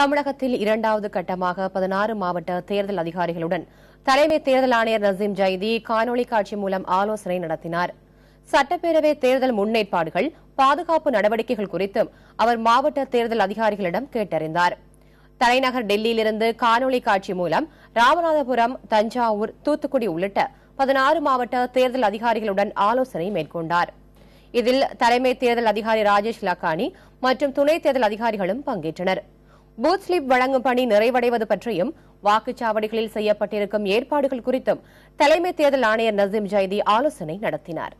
தமிழகத்தில் இரண்டாவது கட்டமாக பதினாறு மாவட்ட தேர்தல் அதிகாரிகளுடன் தலைமை தேர்தல் ஆணையர் நசீம் ஜைதி காணொலி காட்சி மூலம் ஆலோசனை நடத்தினார் சட்டப்பேரவை தேர்தல் முன்னேற்பாடுகள் பாதுகாப்பு நடவடிக்கைகள் குறித்தும் அவர் மாவட்ட தேர்தல் அதிகாரிகளிடம் கேட்டறிந்தார் தலைநகர் டெல்லியிலிருந்து காணொலி காட்சி மூலம் ராமநாதபுரம் தஞ்சாவூர் தூத்துக்குடி உள்ளிட்ட பதினாறு மாவட்ட தேர்தல் அதிகாரிகளுடன் ஆலோசனை மேற்கொண்டார் இதில் தலைமை தேர்தல் அதிகாரி ராஜேஷ் லக்கானி மற்றும் துணை தேர்தல் அதிகாரிகளும் பங்கேற்றனா் பூத் ஸ்லிப் வழங்கும் பணி நிறைவடைவது பற்றியும் வாக்குச்சாவடிகளில் செய்யப்பட்டிருக்கும் ஏற்பாடுகள் குறித்தும் தலைமை தேர்தல் ஆணையர் நசீம் ஜைதி ஆலோசனை நடத்தினாா்